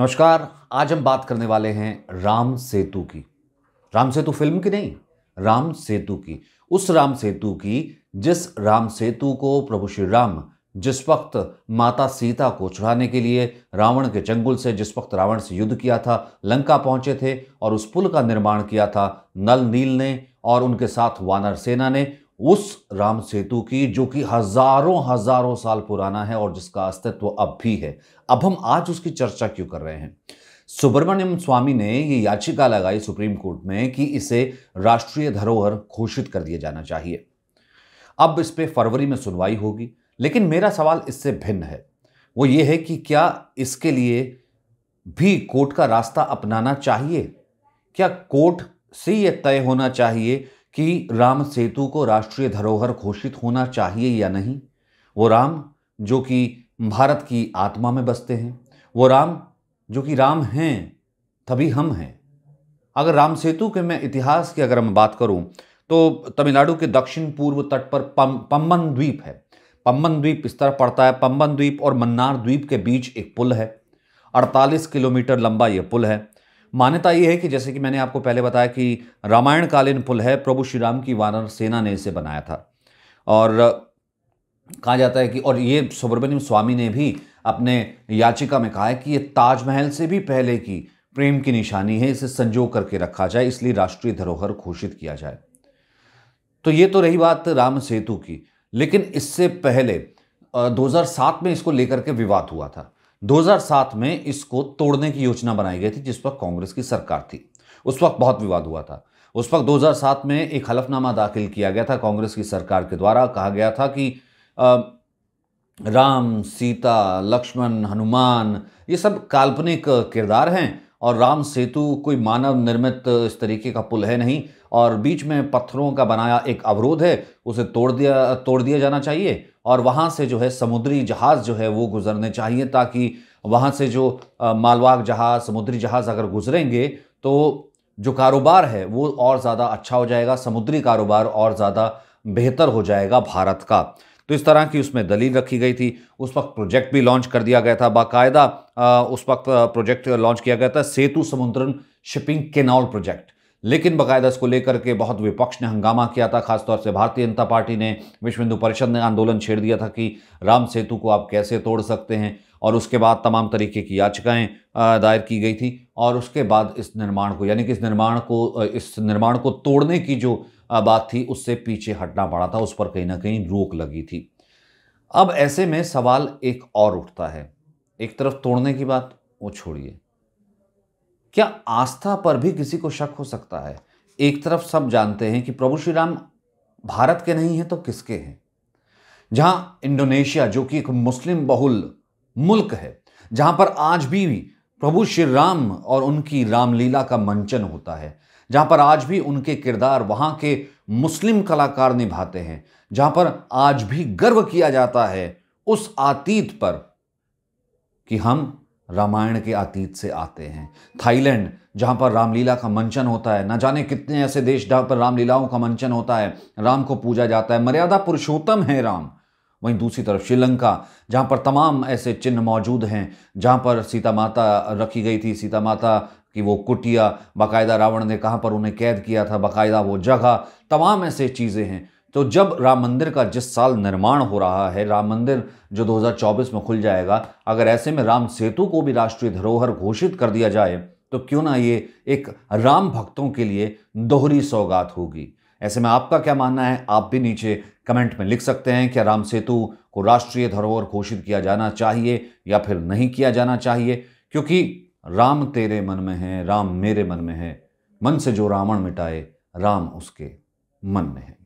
नमस्कार आज हम बात करने वाले हैं राम सेतु की राम सेतु फिल्म की नहीं राम सेतु की उस राम सेतु की जिस राम सेतु को प्रभु श्री राम जिस वक्त माता सीता को चढ़ाने के लिए रावण के चंगुल से जिस वक्त रावण से युद्ध किया था लंका पहुंचे थे और उस पुल का निर्माण किया था नल नील ने और उनके साथ वानर सेना ने उस राम सेतु की जो कि हजारों हजारों साल पुराना है और जिसका अस्तित्व अब भी है अब हम आज उसकी चर्चा क्यों कर रहे हैं सुब्रमण्यम स्वामी ने ये याचिका लगाई सुप्रीम कोर्ट में कि इसे राष्ट्रीय धरोहर घोषित कर दिया जाना चाहिए अब इस पर फरवरी में सुनवाई होगी लेकिन मेरा सवाल इससे भिन्न है वो ये है कि क्या इसके लिए भी कोर्ट का रास्ता अपनाना चाहिए क्या कोर्ट से यह तय होना चाहिए कि राम सेतु को राष्ट्रीय धरोहर घोषित होना चाहिए या नहीं वो राम जो कि भारत की आत्मा में बसते हैं वो राम जो कि राम हैं तभी हम हैं अगर राम सेतु के मैं इतिहास की अगर मैं बात करूं तो तमिलनाडु के दक्षिण पूर्व तट पर पम पम्बन द्वीप है पम्बन द्वीप इस तरह पड़ता है पम्बन द्वीप और मन्नार द्वीप के बीच एक पुल है 48 किलोमीटर लंबा यह पुल है मान्यता ये है कि जैसे कि मैंने आपको पहले बताया कि रामायण कालीन पुल है प्रभु श्री राम की वानर सेना ने इसे बनाया था और कहा जाता है कि और ये सुब्रमण्यम स्वामी ने भी अपने याचिका में कहा है कि ये ताजमहल से भी पहले की प्रेम की निशानी है इसे संजो करके रखा जाए इसलिए राष्ट्रीय धरोहर घोषित किया जाए तो ये तो रही बात राम सेतु की लेकिन इससे पहले 2007 में इसको लेकर के विवाद हुआ था 2007 में इसको तोड़ने की योजना बनाई गई थी जिस वक्त कांग्रेस की सरकार थी उस वक्त बहुत विवाद हुआ था उस वक्त 2007 में एक हलफनामा दाखिल किया गया था कांग्रेस की सरकार के द्वारा कहा गया था कि आ, राम सीता लक्ष्मण हनुमान ये सब काल्पनिक किरदार हैं और राम सेतु कोई मानव निर्मित इस तरीके का पुल है नहीं और बीच में पत्थरों का बनाया एक अवरोध है उसे तोड़ दिया तोड़ दिया जाना चाहिए और वहाँ से जो है समुद्री जहाज़ जो है वो गुजरने चाहिए ताकि वहाँ से जो मालवाग जहाज़ समुद्री जहाज़ अगर गुजरेंगे तो जो कारोबार है वो और ज़्यादा अच्छा हो जाएगा समुद्री कारोबार और ज़्यादा बेहतर हो जाएगा भारत का तो इस तरह की उसमें दलील रखी गई थी उस वक्त प्रोजेक्ट भी लॉन्च कर दिया गया था बाकायदा उस वक्त प्रोजेक्ट लॉन्च किया गया था Sethu Samudram shipping canal project लेकिन बाकायदा इसको लेकर के बहुत विपक्ष ने हंगामा किया था खासतौर से भारतीय जनता पार्टी ने विश्व हिंदू परिषद ने आंदोलन छेड़ दिया था कि राम सेतु को आप कैसे तोड़ सकते हैं और उसके बाद तमाम तरीके की याचिकाएं दायर की गई थी और उसके बाद इस निर्माण को यानी कि इस निर्माण को इस निर्माण को तोड़ने की जो बात थी उससे पीछे हटना पड़ा था उस पर कहीं ना कहीं रोक लगी थी अब ऐसे में सवाल एक और उठता है एक तरफ तोड़ने की बात वो छोड़िए क्या आस्था पर भी किसी को शक हो सकता है एक तरफ सब जानते हैं कि प्रभु श्री राम भारत के नहीं हैं तो किसके हैं जहां इंडोनेशिया जो कि एक मुस्लिम बहुल मुल्क है जहां पर आज भी प्रभु श्री राम और उनकी रामलीला का मंचन होता है जहाँ पर आज भी उनके किरदार वहाँ के मुस्लिम कलाकार निभाते हैं जहाँ पर आज भी गर्व किया जाता है उस आतीत पर कि हम रामायण के अतीत से आते हैं थाईलैंड जहाँ पर रामलीला का मंचन होता है ना जाने कितने ऐसे देश जहाँ पर रामलीलाओं का मंचन होता है राम को पूजा जाता है मर्यादा पुरुषोत्तम है राम वहीं दूसरी तरफ श्रीलंका जहाँ पर तमाम ऐसे चिन्ह मौजूद हैं जहाँ पर सीता माता रखी गई थी सीता माता कि वो कुटिया बाकायदा रावण ने कहाँ पर उन्हें कैद किया था बाकायदा वो जगह तमाम ऐसे चीज़ें हैं तो जब राम मंदिर का जिस साल निर्माण हो रहा है राम मंदिर जो 2024 में खुल जाएगा अगर ऐसे में राम सेतु को भी राष्ट्रीय धरोहर घोषित कर दिया जाए तो क्यों ना ये एक राम भक्तों के लिए दोहरी सौगात होगी ऐसे में आपका क्या मानना है आप भी नीचे कमेंट में लिख सकते हैं क्या राम सेतु को राष्ट्रीय धरोहर घोषित किया जाना चाहिए या फिर नहीं किया जाना चाहिए क्योंकि राम तेरे मन में है राम मेरे मन में है मन से जो रावण मिटाए राम उसके मन में है